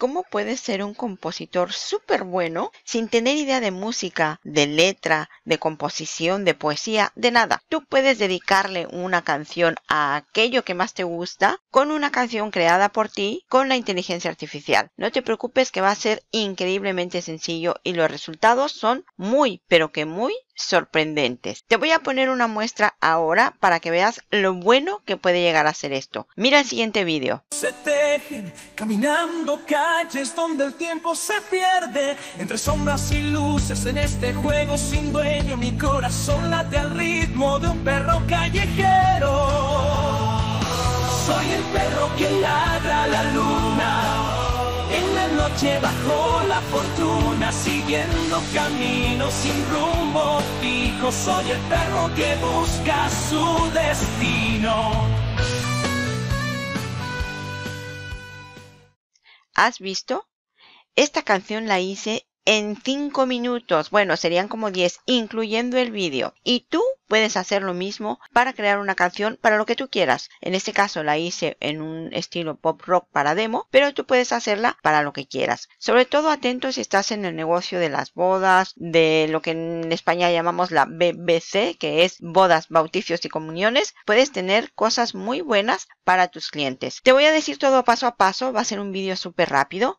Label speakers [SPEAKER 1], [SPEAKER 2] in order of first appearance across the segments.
[SPEAKER 1] ¿Cómo puedes ser un compositor súper bueno sin tener idea de música, de letra, de composición, de poesía, de nada? Tú puedes dedicarle una canción a aquello que más te gusta con una canción creada por ti con la inteligencia artificial. No te preocupes que va a ser increíblemente sencillo y los resultados son muy, pero que muy sorprendentes. Te voy a poner una muestra ahora para que veas lo bueno que puede llegar a ser esto. Mira el siguiente vídeo. Se tejen caminando calles donde el tiempo se pierde entre sombras y luces en este juego sin dueño mi corazón late al ritmo de un perro callejero. Soy el perro que ladra la luz. En la noche bajo la fortuna siguiendo camino sin rumbo fijo. Soy el perro que busca su destino. ¿Has visto? Esta canción la hice en 5 minutos, bueno, serían como 10, incluyendo el vídeo. Y tú puedes hacer lo mismo para crear una canción para lo que tú quieras. En este caso la hice en un estilo pop rock para demo, pero tú puedes hacerla para lo que quieras. Sobre todo atento si estás en el negocio de las bodas, de lo que en España llamamos la BBC, que es bodas, bauticios y comuniones, puedes tener cosas muy buenas para tus clientes. Te voy a decir todo paso a paso, va a ser un vídeo súper rápido,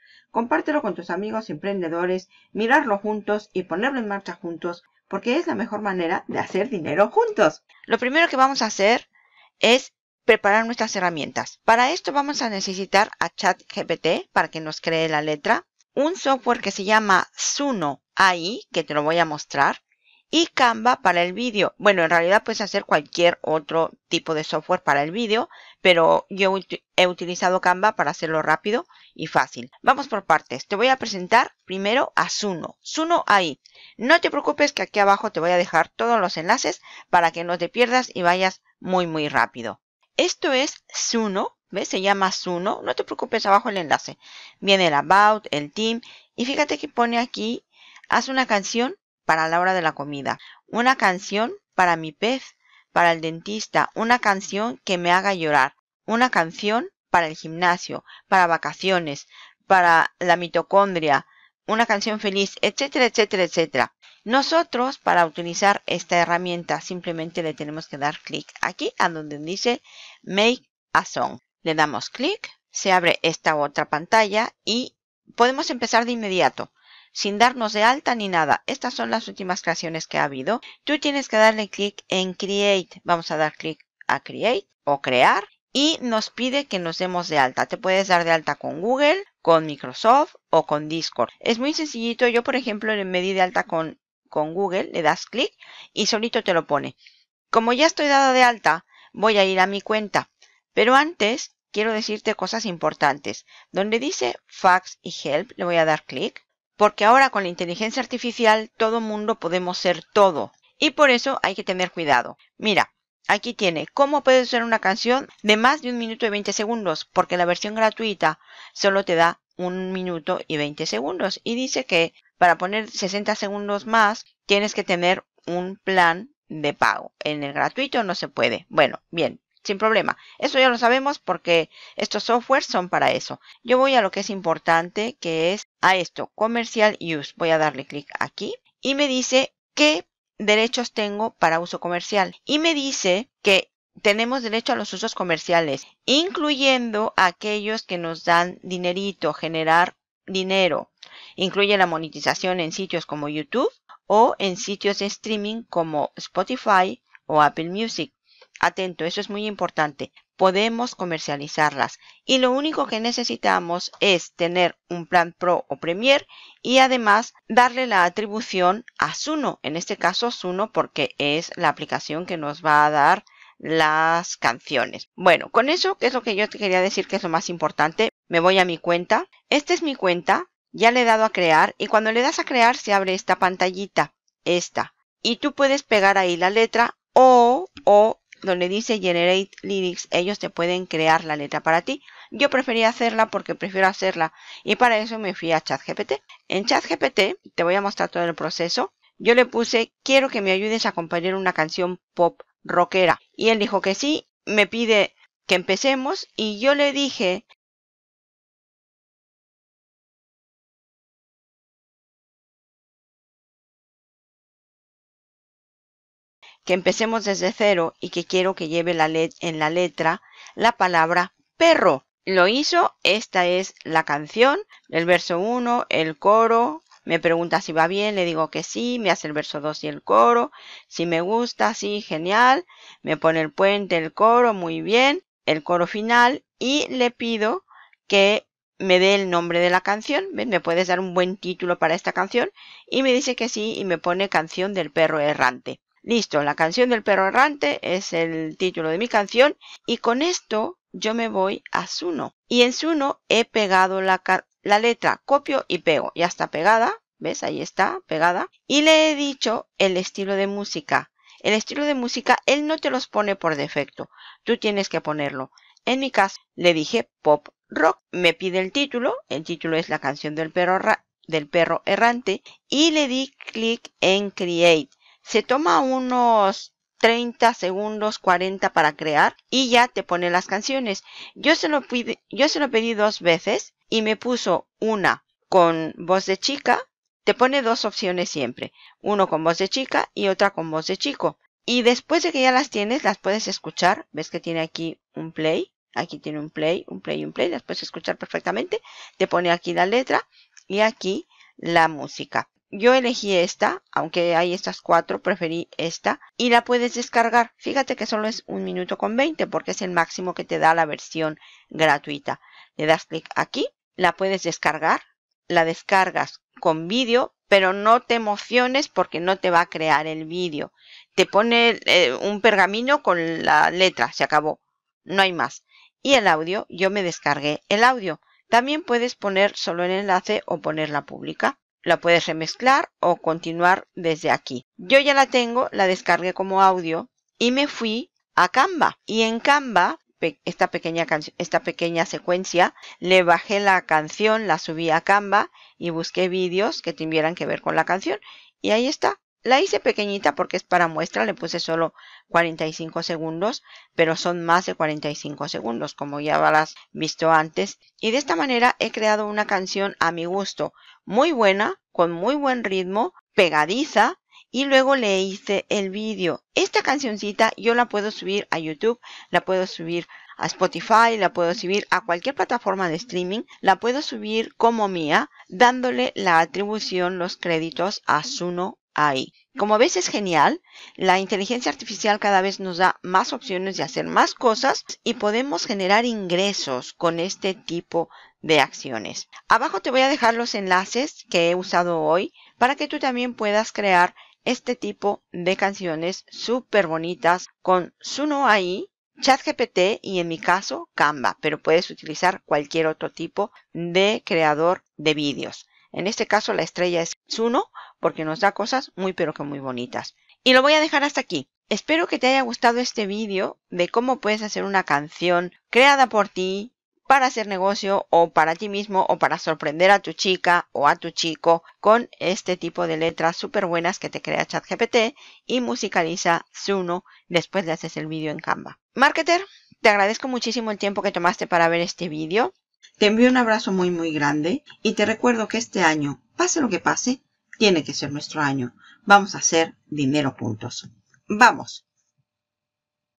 [SPEAKER 1] Compártelo con tus amigos emprendedores, mirarlo juntos y ponerlo en marcha juntos, porque es la mejor manera de hacer dinero juntos. Lo primero que vamos a hacer es preparar nuestras herramientas. Para esto vamos a necesitar a ChatGPT para que nos cree la letra, un software que se llama Suno AI, que te lo voy a mostrar, y Canva para el vídeo. Bueno, en realidad puedes hacer cualquier otro tipo de software para el vídeo, pero yo he utilizado Canva para hacerlo rápido y fácil. Vamos por partes. Te voy a presentar primero a Suno. Suno ahí. No te preocupes que aquí abajo te voy a dejar todos los enlaces para que no te pierdas y vayas muy muy rápido. Esto es Suno. ¿Ves? Se llama Suno. No te preocupes, abajo el enlace. Viene el About, el Team. Y fíjate que pone aquí, haz una canción para la hora de la comida, una canción para mi pez, para el dentista, una canción que me haga llorar, una canción para el gimnasio, para vacaciones, para la mitocondria, una canción feliz, etcétera, etcétera, etcétera. Nosotros, para utilizar esta herramienta, simplemente le tenemos que dar clic aquí, a donde dice Make a Song. Le damos clic, se abre esta otra pantalla y podemos empezar de inmediato sin darnos de alta ni nada. Estas son las últimas creaciones que ha habido. Tú tienes que darle clic en Create. Vamos a dar clic a Create o Crear y nos pide que nos demos de alta. Te puedes dar de alta con Google, con Microsoft o con Discord. Es muy sencillito. Yo, por ejemplo, me di de alta con, con Google, le das clic y solito te lo pone. Como ya estoy dado de alta, voy a ir a mi cuenta. Pero antes quiero decirte cosas importantes. Donde dice Fax y Help, le voy a dar clic porque ahora con la inteligencia artificial todo mundo podemos ser todo. Y por eso hay que tener cuidado. Mira, aquí tiene cómo puedes usar una canción de más de un minuto y 20 segundos, porque la versión gratuita solo te da un minuto y 20 segundos. Y dice que para poner 60 segundos más tienes que tener un plan de pago. En el gratuito no se puede. Bueno, bien, sin problema. Eso ya lo sabemos porque estos softwares son para eso. Yo voy a lo que es importante, que es a esto, Commercial Use. Voy a darle clic aquí y me dice qué derechos tengo para uso comercial. Y me dice que tenemos derecho a los usos comerciales, incluyendo aquellos que nos dan dinerito, generar dinero. Incluye la monetización en sitios como YouTube o en sitios de streaming como Spotify o Apple Music. Atento, eso es muy importante. Podemos comercializarlas y lo único que necesitamos es tener un plan Pro o Premier y además darle la atribución a Suno, en este caso Suno porque es la aplicación que nos va a dar las canciones. Bueno, con eso, que es lo que yo te quería decir que es lo más importante, me voy a mi cuenta. Esta es mi cuenta, ya le he dado a crear y cuando le das a crear se abre esta pantallita, esta. Y tú puedes pegar ahí la letra O, O donde dice Generate Lyrics, ellos te pueden crear la letra para ti. Yo prefería hacerla porque prefiero hacerla y para eso me fui a ChatGPT. En ChatGPT te voy a mostrar todo el proceso. Yo le puse, quiero que me ayudes a componer una canción pop rockera. Y él dijo que sí, me pide que empecemos y yo le dije que empecemos desde cero y que quiero que lleve la en la letra la palabra perro. Lo hizo, esta es la canción, el verso 1, el coro, me pregunta si va bien, le digo que sí, me hace el verso 2 y el coro, si me gusta, sí, genial, me pone el puente, el coro, muy bien, el coro final y le pido que me dé el nombre de la canción, me puedes dar un buen título para esta canción y me dice que sí y me pone canción del perro errante. Listo, la canción del perro errante es el título de mi canción y con esto yo me voy a Suno. Y en Suno he pegado la, letra, copio y pego. Ya está pegada, ¿ves? Ahí está, pegada. Y le he dicho el estilo de música. El estilo de música él no te los pone por defecto, tú tienes que ponerlo. En mi caso le dije pop rock, me pide el título, el título es la canción del perro, del perro errante y le di clic en create. Se toma unos 30 segundos, 40 para crear y ya te pone las canciones. Yo se lo, yo se lo pedí dos veces y me puso una con voz de chica. Te pone dos opciones siempre, uno con voz de chica y otra con voz de chico. Y después de que ya las tienes, las puedes escuchar. Ves que tiene aquí un play. Aquí tiene un play, un play, un play. Las puedes escuchar perfectamente. Te pone aquí la letra y aquí la música. Yo elegí esta, aunque hay estas cuatro, preferí esta y la puedes descargar. Fíjate que solo es un minuto con 20 porque es el máximo que te da la versión gratuita. Le das clic aquí, la puedes descargar, la descargas con vídeo, pero no te emociones porque no te va a crear el vídeo. Te pone eh, un pergamino con la letra, se acabó, no hay más. Y el audio, yo me descargué el audio. También puedes poner solo el enlace o ponerla pública la puedes remezclar o continuar desde aquí. Yo ya la tengo, la descargué como audio y me fui a Canva. Y en Canva, esta pequeña, esta pequeña secuencia, le bajé la canción, la subí a Canva y busqué vídeos que tuvieran que ver con la canción. Y ahí está, la hice pequeñita porque es para muestra, le puse solo 45 segundos, pero son más de 45 segundos, como ya habrás visto antes. Y de esta manera he creado una canción a mi gusto, muy buena, con muy buen ritmo, pegadiza, y luego le hice el vídeo. Esta cancioncita yo la puedo subir a YouTube, la puedo subir a Spotify, la puedo subir a cualquier plataforma de streaming, la puedo subir como mía, dándole la atribución, los créditos a Suno como ves es genial, la inteligencia artificial cada vez nos da más opciones de hacer más cosas y podemos generar ingresos con este tipo de acciones. Abajo te voy a dejar los enlaces que he usado hoy para que tú también puedas crear este tipo de canciones súper bonitas con Suno AI, ChatGPT y en mi caso Canva, pero puedes utilizar cualquier otro tipo de creador de vídeos. En este caso la estrella es Suno porque nos da cosas muy pero que muy bonitas. Y lo voy a dejar hasta aquí. Espero que te haya gustado este vídeo de cómo puedes hacer una canción creada por ti para hacer negocio o para ti mismo o para sorprender a tu chica o a tu chico con este tipo de letras súper buenas que te crea ChatGPT y musicaliza Suno después de hacer el vídeo en Canva. Marketer, te agradezco muchísimo el tiempo que tomaste para ver este vídeo. Te envío un abrazo muy muy grande y te recuerdo que este año, pase lo que pase, tiene que ser nuestro año. Vamos a hacer dinero juntos. Vamos.